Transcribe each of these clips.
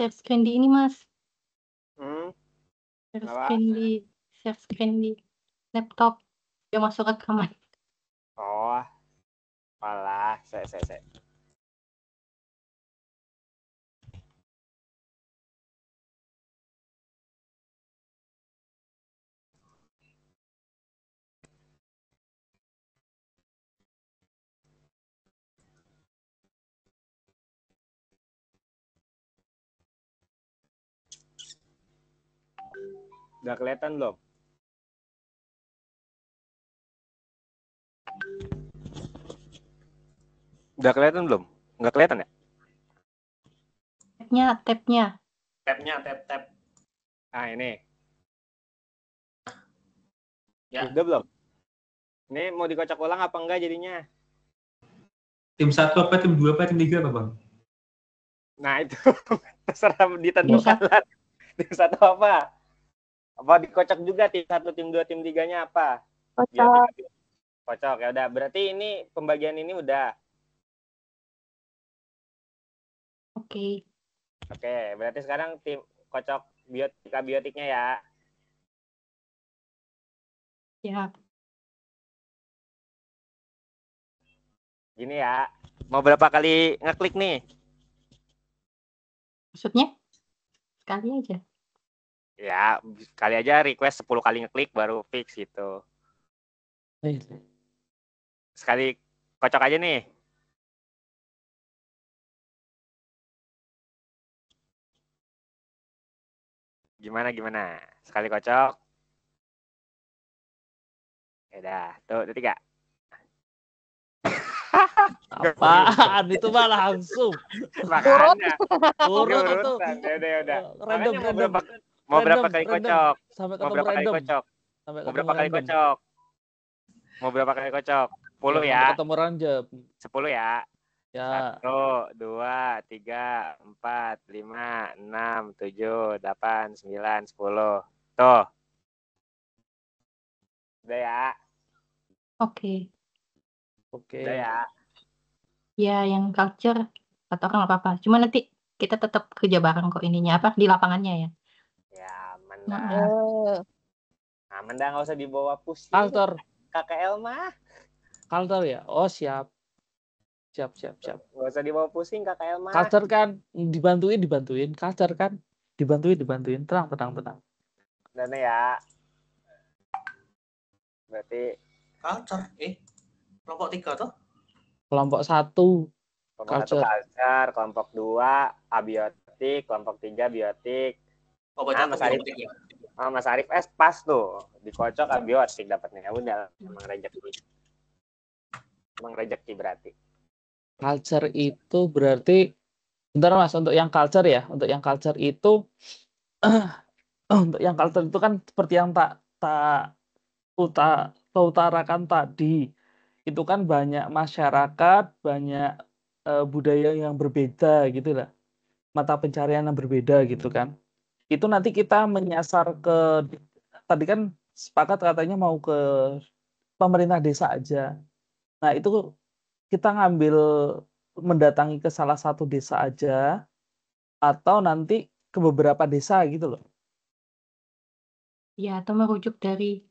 Chef Candy ini mas. Hmm. Chef Candy, Chef Candy, laptop. Dia masuk ke kamar. Oh, malah, saya, saya, saya. Udah kelihatan belum? Udah kelihatan belum? Nggak kelihatan ya? tapnya tapnya tapnya tap tap Ah ini. Ya. Udah belum? Ini mau dikocok ulang apa enggak jadinya? Tim satu apa tim dua apa tim tiga apa bang? Nah itu terserah ditentukan tim tim satu apa? apa dikocok juga tim satu tim dua tim tiganya apa kocok kocok ya udah berarti ini pembagian ini udah oke okay. oke okay, berarti sekarang tim kocok biotika biotiknya ya ya gini ya mau berapa kali ngeklik nih maksudnya sekali aja ya kali aja request 10 kali ngeklik baru fix gitu. Iya. Sekali kocok aja nih. Gimana gimana? Sekali kocok. Ya udah, tuh, tuh tiga. Apaan itu mah langsung. Makanya. Turun itu. Ya udah, ya udah. Random, random. Mau random, berapa kali random. kocok? Sampai Mau berapa random. kali kocok? Sampai Mau berapa kali kocok? Mau berapa kali kocok? 10 ya. Ketemu ranjab. 10 ya. Ya. Satu, dua, tiga, empat, lima, enam, tujuh, delapan, sembilan, sepuluh. Tuh. Udah ya. Oke. Okay. Oke. Okay. Udah ya. Ya, yang culture atau orang apa-apa. Cuma nanti kita tetap kerja bareng kok ininya apa di lapangannya ya nah nah mendang nggak usah dibawa pusing. Kantor. KKL mah. Kantor ya. Oh siap. Siap siap siap. Gak usah dibawa pusing KKL mah. Kantor kan dibantuin dibantuin. Kantor kan dibantuin dibantuin. Tenang tenang tenang. Dan ya. Berarti. kantor eh kelompok tiga tuh. Kelompok satu. Kelompok culture. satu kelompok dua abiotik, kelompok tiga biotik, Oh, Mas Arif. Ya. Ah, Mas Arif S eh, pas tuh. Dikocok abiotik dapatnya. Ya udah emang rezeki. Emang rezeki berarti. Culture itu berarti Bentar Mas, untuk yang culture ya, untuk yang culture itu untuk yang culture itu kan seperti yang tak tak uta, utarakan tadi. Itu kan banyak masyarakat, banyak uh, budaya yang berbeda gitu lah. Mata pencarian yang berbeda gitu kan itu nanti kita menyasar ke tadi kan sepakat katanya mau ke pemerintah desa aja. Nah, itu kita ngambil mendatangi ke salah satu desa aja atau nanti ke beberapa desa gitu loh. Ya, atau merujuk dari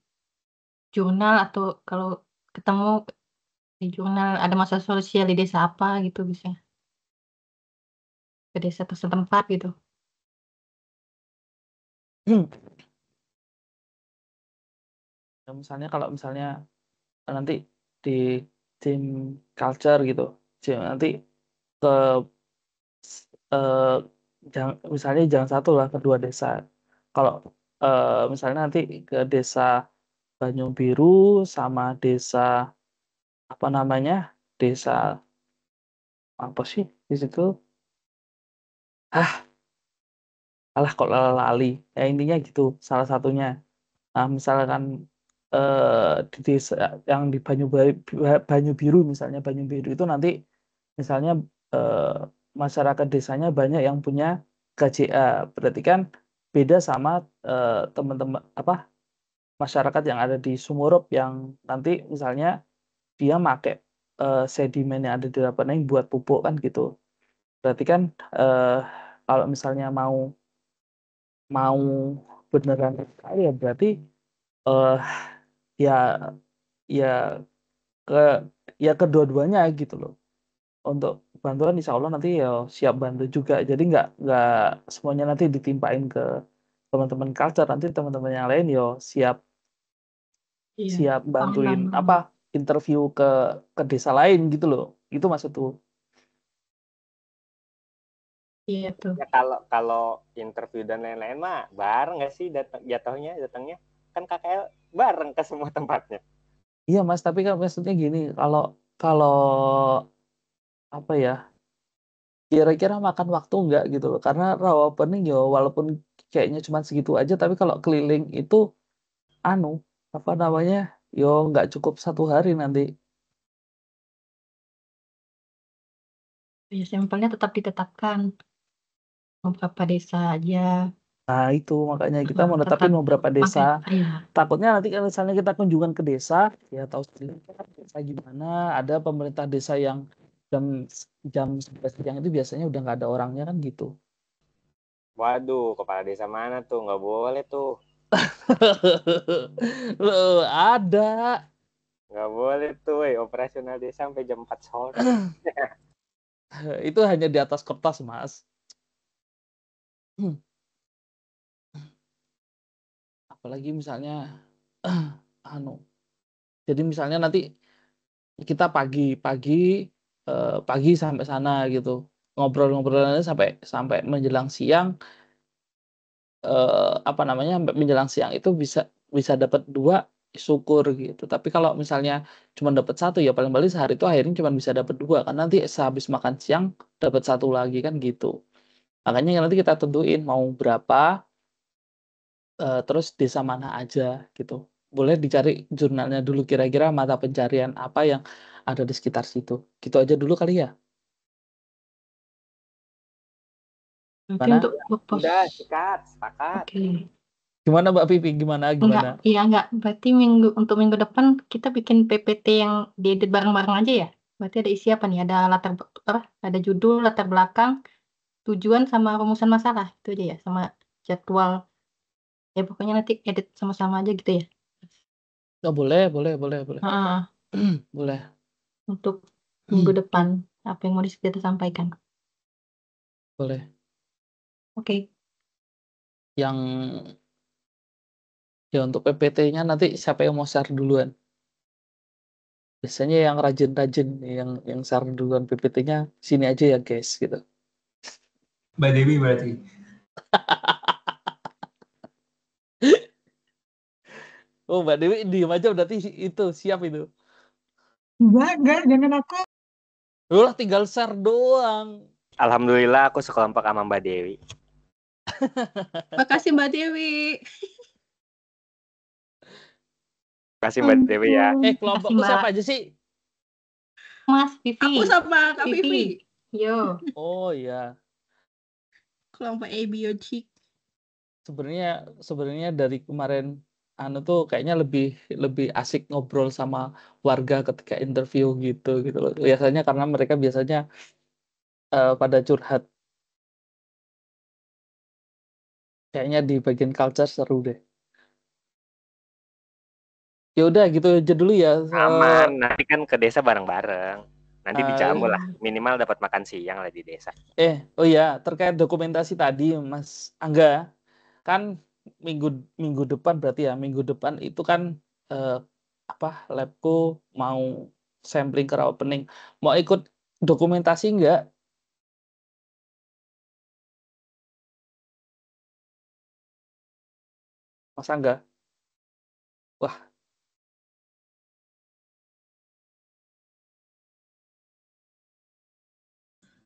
jurnal atau kalau ketemu di jurnal ada masalah sosial di desa apa gitu bisa. Ke desa setempat gitu. Ya, misalnya kalau misalnya nanti di tim culture gitu, nanti ke eh, jangan, misalnya jangan satu lah kedua desa. Kalau eh, misalnya nanti ke desa Banyu Biru sama desa apa namanya desa apa sih di situ? Ah, alah kok lali ya intinya gitu salah satunya nah, misalkan eh, di desa yang di Banyu Banyu Biru misalnya Banyu Biru itu nanti misalnya eh, masyarakat desanya banyak yang punya KJA eh, berarti kan beda sama teman teman eh, apa masyarakat yang ada di Sumurup yang nanti misalnya dia make eh, sedimen yang ada di lapangan buat pupuk kan gitu. Berarti kan eh, kalau misalnya mau mau beneran sekali ya berarti uh, ya ya ke ya kedua-duanya gitu loh untuk bantuan insya Allah nanti ya siap bantu juga jadi nggak nggak semuanya nanti ditimpain ke teman-teman culture nanti teman-teman yang lain yo ya siap iya. siap bantuin paham. apa interview ke ke desa lain gitu loh itu maksud tuh Iya Ya, kalau kalau interview dan lain-lain mah bareng nggak sih datang jatuhnya datangnya kan KKL bareng ke semua tempatnya. Iya mas, tapi kan maksudnya gini kalau kalau apa ya kira-kira makan waktu nggak gitu loh karena rawa opening ya walaupun kayaknya cuma segitu aja tapi kalau keliling itu anu apa namanya yo nggak cukup satu hari nanti Ya, sampelnya tetap ditetapkan. Beberapa desa aja. Nah itu makanya kita mau tetapin beberapa desa. Takutnya nanti kalau misalnya kita kunjungan ke desa, ya tahu sendiri desa gimana, ada pemerintah desa yang jam jam siang itu biasanya udah nggak ada orangnya kan gitu. Waduh, kepala desa mana tuh? Nggak boleh tuh. Loh, ada. Nggak boleh tuh, weh. operasional desa sampai jam empat sore. Itu hanya di atas kertas, Mas. Hmm. Apalagi misalnya anu, jadi misalnya nanti kita pagi pagi, eh, pagi sampai sana gitu, ngobrol ngobrol sampai sampai menjelang siang eh, apa namanya, sampai menjelang siang itu bisa bisa dapat dua syukur gitu. Tapi kalau misalnya cuma dapat satu ya paling paling sehari itu akhirnya cuma bisa dapat dua kan nanti sehabis makan siang dapat satu lagi kan gitu. Makanya nanti kita tentuin mau berapa, uh, terus desa mana aja gitu. Boleh dicari jurnalnya dulu kira-kira mata pencarian apa yang ada di sekitar situ. Gitu aja dulu kali ya. Mana? untuk pos. Udah, sikat sepakat. Oke. Okay. Gimana Mbak Pipi? Gimana? Gimana? iya enggak. Berarti minggu untuk minggu depan kita bikin PPT yang diedit bareng-bareng aja ya? Berarti ada isi apa nih? Ada latar apa? Ada judul, latar belakang, tujuan sama rumusan masalah itu aja ya sama jadwal ya pokoknya nanti edit sama-sama aja gitu ya nggak oh, boleh boleh boleh boleh uh, boleh untuk minggu hmm. depan apa yang mau kita sampaikan boleh oke yang ya untuk PPT-nya nanti siapa yang mau share duluan biasanya yang rajin-rajin yang yang share duluan PPT-nya sini aja ya guys gitu Mbak Dewi berarti. oh Mbak Dewi diem aja berarti itu siap itu. Enggak, enggak, jangan aku. Lu lah tinggal share doang. Alhamdulillah aku sekelompok sama Mbak Dewi. Makasih Mbak Dewi. Makasih Mbak Dewi ya. Eh kelompok Kasih, siapa aja sih? Mas Vivi. Aku sama Kak Vivi. Vivi. Yo. Oh iya kelompok abiotik? Sebenarnya sebenarnya dari kemarin anu tuh kayaknya lebih lebih asik ngobrol sama warga ketika interview gitu gitu loh. Biasanya karena mereka biasanya uh, pada curhat. Kayaknya di bagian culture seru deh. Ya udah gitu aja dulu ya. Aman, eh, nanti kan ke desa bareng-bareng. Nanti ah, dijamu iya. lah, minimal dapat makan siang lah di desa. Eh, oh iya, terkait dokumentasi tadi Mas Angga, kan minggu minggu depan berarti ya, minggu depan itu kan eh, apa labku mau sampling ke opening pening. Mau ikut dokumentasi enggak? Mas Angga? Wah,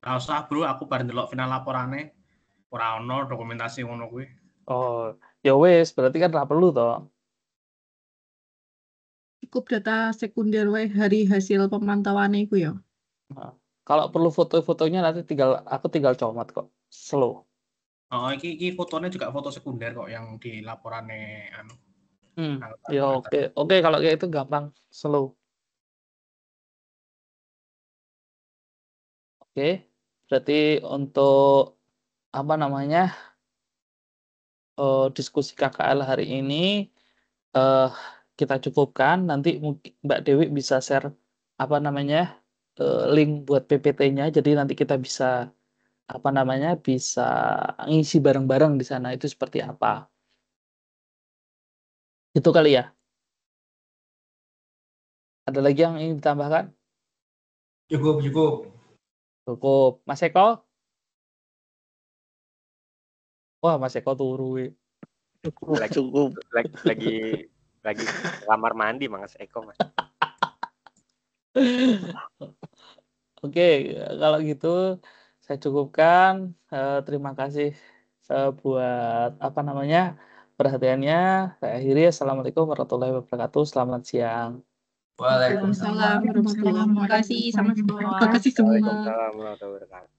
Nggak usah, Bro, aku baru ngelok final laporannya, Ora ono dokumentasi ngono kuwi. Oh, ya wis, berarti kan ora perlu toh. Cukup data sekunder wae hari hasil pemantauan iku ya. Nah, kalau perlu foto-fotonya nanti tinggal aku tinggal comot kok. Slow. Oh, iki, iki fotonya juga foto sekunder kok yang di laporannya anu. Hmm. ya oke, okay. oke okay, kalau kayak itu gampang, slow. Oke, okay. Berarti untuk apa namanya uh, diskusi KKL hari ini uh, kita cukupkan. Nanti Mbak Dewi bisa share apa namanya uh, link buat PPT-nya. Jadi nanti kita bisa apa namanya bisa ngisi bareng-bareng di sana itu seperti apa. Itu kali ya. Ada lagi yang ingin ditambahkan? Cukup, cukup. Cukup. Mas Eko? Wah, Mas Eko turu. Cukup. Lagi, Cukup. Lagi, lagi lagi kamar mandi Mas Eko, Mas. Oke, kalau gitu saya cukupkan. Eh, terima kasih eh, buat apa namanya perhatiannya. Saya akhiri. Assalamualaikum warahmatullahi wabarakatuh. Selamat siang. Waalaikumsalam. Terima kasih sama-sama. Terima kasih semua. Waalaikumsalam warahmatullahi